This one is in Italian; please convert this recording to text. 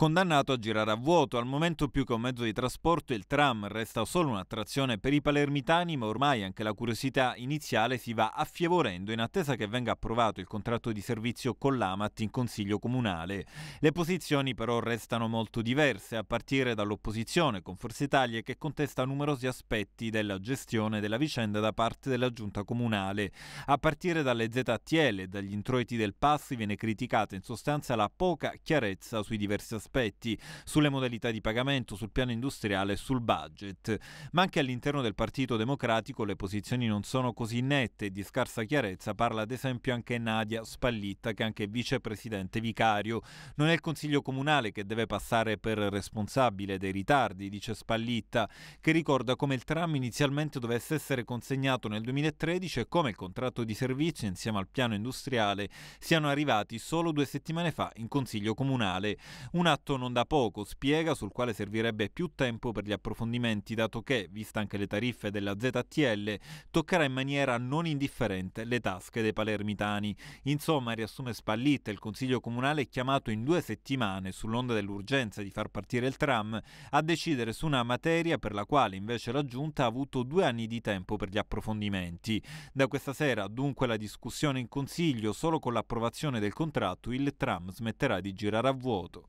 condannato a girare a vuoto, al momento più che un mezzo di trasporto il tram resta solo un'attrazione per i palermitani, ma ormai anche la curiosità iniziale si va affievolendo in attesa che venga approvato il contratto di servizio con l'Amat in Consiglio Comunale. Le posizioni però restano molto diverse, a partire dall'opposizione con Forza Italia che contesta numerosi aspetti della gestione della vicenda da parte della giunta comunale. A partire dalle ZTL e dagli introiti del PAS viene criticata in sostanza la poca chiarezza sui diversi aspetti aspetti, sulle modalità di pagamento, sul piano industriale e sul budget. Ma anche all'interno del Partito Democratico le posizioni non sono così nette e di scarsa chiarezza parla ad esempio anche Nadia Spallitta, che è anche vicepresidente vicario. Non è il Consiglio Comunale che deve passare per responsabile dei ritardi, dice Spallitta, che ricorda come il tram inizialmente dovesse essere consegnato nel 2013 e come il contratto di servizio insieme al piano industriale siano arrivati solo due settimane fa in Consiglio Comunale. Un atto fatto non da poco, spiega, sul quale servirebbe più tempo per gli approfondimenti, dato che, vista anche le tariffe della ZTL, toccherà in maniera non indifferente le tasche dei palermitani. Insomma, riassume Spallitta, il Consiglio Comunale è chiamato in due settimane, sull'onda dell'urgenza di far partire il tram, a decidere su una materia per la quale invece la Giunta ha avuto due anni di tempo per gli approfondimenti. Da questa sera, dunque, la discussione in Consiglio, solo con l'approvazione del contratto il tram smetterà di girare a vuoto.